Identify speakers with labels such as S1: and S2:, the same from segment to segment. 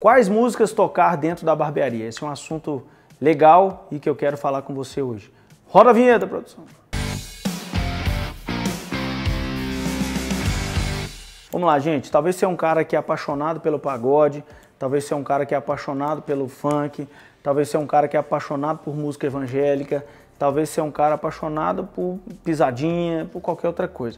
S1: Quais músicas tocar dentro da barbearia? Esse é um assunto legal e que eu quero falar com você hoje. Roda a vinheta, produção! Vamos lá, gente. Talvez você é um cara que é apaixonado pelo pagode, talvez você é um cara que é apaixonado pelo funk, talvez você é um cara que é apaixonado por música evangélica, talvez você é um cara apaixonado por pisadinha, por qualquer outra coisa.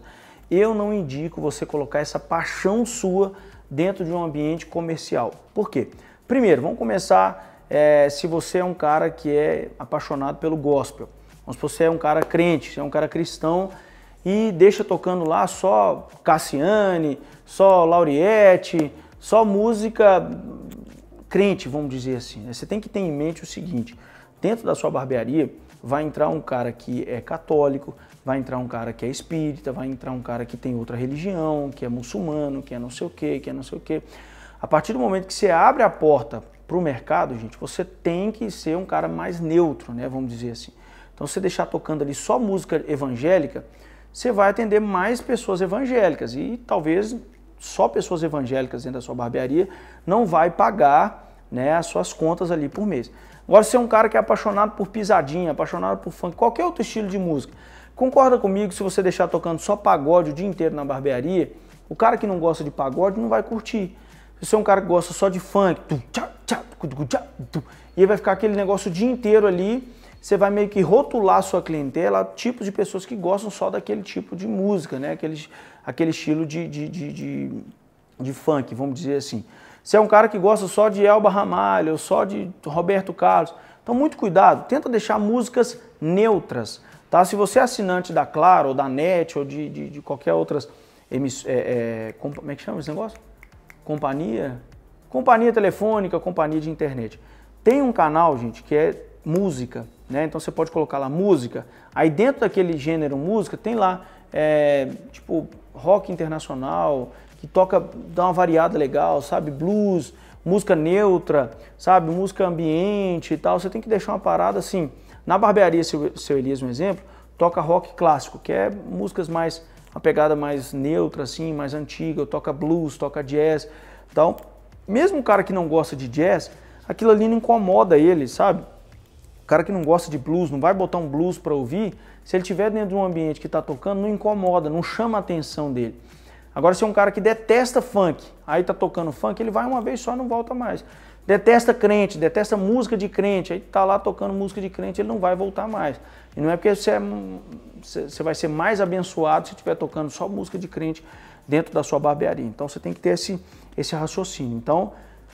S1: Eu não indico você colocar essa paixão sua dentro de um ambiente comercial. Por quê? Primeiro, vamos começar é, se você é um cara que é apaixonado pelo gospel. Vamos supor, você é um cara crente, você é um cara cristão e deixa tocando lá só Cassiane, só Lauriette, só música crente, vamos dizer assim. Né? Você tem que ter em mente o seguinte, dentro da sua barbearia, vai entrar um cara que é católico, vai entrar um cara que é espírita, vai entrar um cara que tem outra religião, que é muçulmano, que é não sei o que, que é não sei o quê. A partir do momento que você abre a porta para o mercado, gente, você tem que ser um cara mais neutro, né? Vamos dizer assim. Então, você deixar tocando ali só música evangélica, você vai atender mais pessoas evangélicas e talvez só pessoas evangélicas dentro da sua barbearia não vai pagar né, as suas contas ali por mês. Agora, se é um cara que é apaixonado por pisadinha, apaixonado por funk, qualquer outro estilo de música, concorda comigo se você deixar tocando só pagode o dia inteiro na barbearia, o cara que não gosta de pagode não vai curtir. Se você é um cara que gosta só de funk, e aí vai ficar aquele negócio o dia inteiro ali, você vai meio que rotular a sua clientela, tipos de pessoas que gostam só daquele tipo de música, né? aquele, aquele estilo de, de, de, de, de funk, vamos dizer assim. Se é um cara que gosta só de Elba Ramalho, só de Roberto Carlos. Então, muito cuidado, tenta deixar músicas neutras. Tá? Se você é assinante da Claro, ou da NET, ou de, de, de qualquer outras. É, é, como é que chama esse negócio? Companhia? Companhia telefônica, companhia de internet. Tem um canal, gente, que é música. Né? Então você pode colocar lá música. Aí dentro daquele gênero música tem lá, é, tipo, rock internacional, que toca, dá uma variada legal, sabe? Blues, música neutra, sabe? Música ambiente e tal. Você tem que deixar uma parada assim. Na barbearia, seu, seu Elias, um exemplo, toca rock clássico, que é músicas mais, uma pegada mais neutra, assim, mais antiga. Toca blues, toca jazz. Então, mesmo o cara que não gosta de jazz, aquilo ali não incomoda ele, sabe? O cara que não gosta de blues, não vai botar um blues para ouvir, se ele tiver dentro de um ambiente que está tocando, não incomoda, não chama a atenção dele. Agora, se é um cara que detesta funk, aí tá tocando funk, ele vai uma vez só e não volta mais. Detesta crente, detesta música de crente, aí tá lá tocando música de crente, ele não vai voltar mais. E não é porque você, é, você vai ser mais abençoado se estiver tocando só música de crente dentro da sua barbearia. Então você tem que ter esse, esse raciocínio. Então,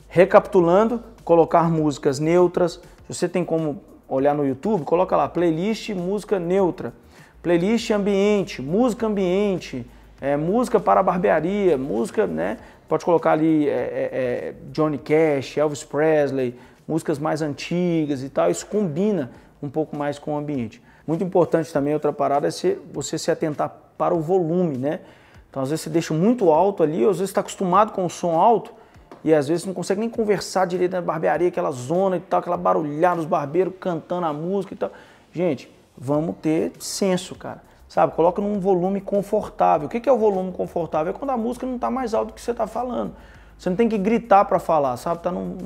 S1: recapitulando, colocar músicas neutras. Você tem como olhar no YouTube, coloca lá playlist música neutra, playlist ambiente, música ambiente, é, música para barbearia, música, né? Pode colocar ali é, é, é, Johnny Cash, Elvis Presley, músicas mais antigas e tal. Isso combina um pouco mais com o ambiente. Muito importante também, outra parada, é se, você se atentar para o volume, né? Então, às vezes você deixa muito alto ali, ou às vezes está acostumado com o som alto e às vezes não consegue nem conversar direito na barbearia, aquela zona e tal, aquela barulhada dos barbeiros cantando a música e tal. Gente, vamos ter senso, cara sabe? Coloca num volume confortável. O que é o volume confortável? É quando a música não está mais alto do que você está falando. Você não tem que gritar para falar, sabe? Tá num,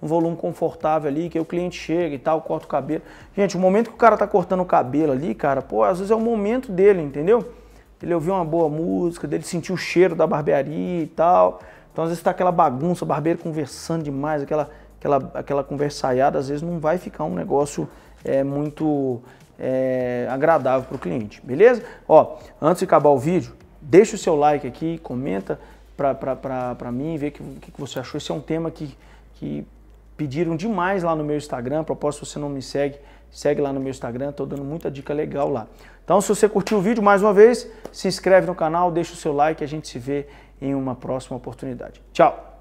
S1: num, volume confortável ali, que o cliente chega e tal, corta o cabelo. Gente, o momento que o cara tá cortando o cabelo ali, cara, pô, às vezes é o momento dele, entendeu? Ele ouviu uma boa música, dele sentiu o cheiro da barbearia e tal. Então às vezes tá aquela bagunça, barbeiro conversando demais, aquela, aquela, aquela conversaiada, às vezes não vai ficar um negócio é, muito é, agradável para o cliente, beleza? Ó, antes de acabar o vídeo, deixa o seu like aqui, comenta para mim, ver o que, que, você achou. Esse é um tema que, que pediram demais lá no meu Instagram. Proposta, se você não me segue, segue lá no meu Instagram, estou dando muita dica legal lá. Então, se você curtiu o vídeo, mais uma vez, se inscreve no canal, deixa o seu like, a gente se vê em uma próxima oportunidade. Tchau!